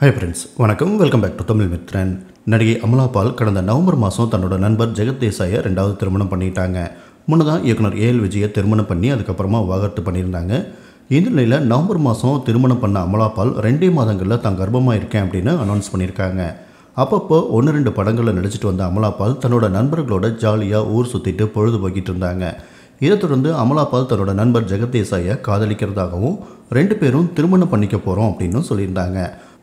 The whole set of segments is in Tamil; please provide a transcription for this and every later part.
ஹாய் ஃப்ரெண்ட்ஸ் வணக்கம் welcome back to Tamil Mithran நடிகை அமலா பால் கடந்த நவம்பர் மாதம் தன்னோட நண்பர் ஜெகத் தேசாயை ரெண்டாவது திருமணம் பண்ணிட்டாங்க முன்னதாக இயக்குனர் ஏஎல் விஜயை திருமணம் பண்ணி அதுக்கப்புறமா விவாகரத்து பண்ணியிருந்தாங்க இந்த நிலையில் நவம்பர் மாதம் திருமணம் பண்ண அமலா பால் ரெண்டே மாதங்களில் தான் கர்ப்பமாக இருக்கேன் அப்படின்னு அனௌன்ஸ் பண்ணியிருக்காங்க அப்பப்போ ஒன்று ரெண்டு படங்களில் நடிச்சிட்டு வந்த அமலா பால் தன்னோட நண்பர்களோட ஜாலியாக ஊர் சுற்றிட்டு பொழுது போய்கிட்டு இருந்தாங்க இதை தொடர்ந்து அமலாபால் தன்னோட நண்பர் தேசாயை காதலிக்கிறதாகவும் ரெண்டு பேரும் திருமணம் பண்ணிக்க போகிறோம் அப்படின்னு சொல்லியிருந்தாங்க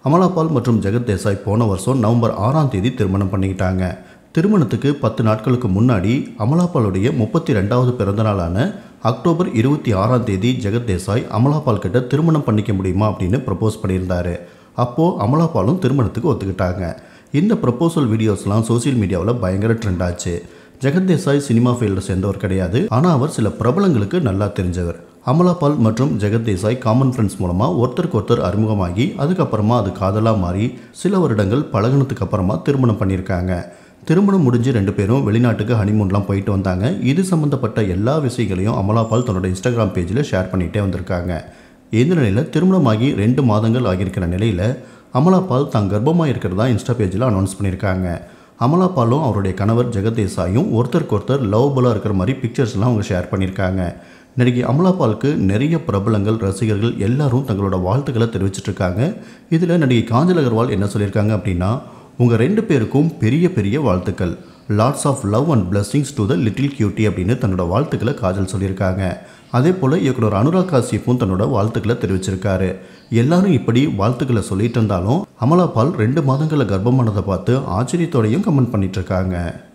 அமலாபால் மற்றும் ஜெகத் தேசாய் போன வருஷம் நவம்பர் ஆறாம் தேதி திருமணம் பண்ணிக்கிட்டாங்க திருமணத்துக்கு பத்து நாட்களுக்கு முன்னாடி அமலாபாலுடைய முப்பத்தி ரெண்டாவது பிறந்தநாளான அக்டோபர் இருபத்தி ஆறாம் தேதி ஜெகத் தேசாய் அமலாபால் கிட்ட திருமணம் பண்ணிக்க முடியுமா அப்படின்னு ப்ரப்போஸ் பண்ணியிருந்தாரு அப்போது அமலாபாலும் திருமணத்துக்கு ஒத்துக்கிட்டாங்க இந்த ப்ரப்போசல் வீடியோஸ்லாம் சோசியல் மீடியாவில் பயங்கர ட்ரெண்ட் ஆச்சு ஜெகத் தேசாய் சினிமா ஃபீல்டில் சேர்ந்தவர் கிடையாது ஆனால் அவர் சில பிரபலங்களுக்கு நல்லா தெரிஞ்சவர் அமலாபால் மற்றும் ஜெகதேசாய் காமன் ஃப்ரெண்ட்ஸ் மூலமாக ஒருத்தருக்கு ஒருத்தர் அறிமுகமாகி அதுக்கப்புறமா அது காதலாக மாறி சில வருடங்கள் பழகினத்துக்கு அப்புறமா திருமணம் பண்ணியிருக்காங்க திருமணம் முடிஞ்சு ரெண்டு பேரும் வெளிநாட்டுக்கு ஹனிமூன்லாம் போயிட்டு வந்தாங்க இது சம்மந்தப்பட்ட எல்லா விஷயங்களையும் அமலாபால் தன்னோட இன்ஸ்டாகிராம் பேஜில் ஷேர் பண்ணிகிட்டே வந்திருக்காங்க இந்த நிலையில் திருமணமாகி ரெண்டு மாதங்கள் ஆகியிருக்கிற நிலையில் அமலாபால் தான் கர்ப்பமாக இருக்கிறதா இன்ஸ்டா பேஜில் அனௌன்ஸ் பண்ணியிருக்காங்க அமலாபாலும் அவருடைய கணவர் ஜெகதேசாயும் ஒருத்தருக்கு ஒருத்தர் லவ் பலாக இருக்கிற மாதிரி பிக்சர்ஸ்லாம் அவங்க ஷேர் பண்ணியிருக்காங்க நடிகை அமலாபாலுக்கு நிறைய பிரபலங்கள் ரசிகர்கள் எல்லாரும் தங்களோட வாழ்த்துக்களை தெரிவிச்சிட்ருக்காங்க இதில் நடிகை காஞ்சல் அகர்வால் என்ன சொல்லியிருக்காங்க அப்படின்னா உங்கள் ரெண்டு பேருக்கும் பெரிய பெரிய வாழ்த்துக்கள் lots of love and blessings to the little cutie அப்படின்னு தன்னோட வாழ்த்துக்களை காஜல் சொல்லியிருக்காங்க அதே போல் இயக்குனர் அனுராக் காசியப்பும் தன்னோட வாழ்த்துக்களை தெரிவிச்சிருக்காரு எல்லாரும் இப்படி வாழ்த்துக்களை சொல்லிட்டு இருந்தாலும் அமலாபால் ரெண்டு மாதங்களில் கர்ப்பமானதை பார்த்து ஆச்சரியத்தோடையும் கமெண்ட் பண்ணிட்டு இருக்காங்க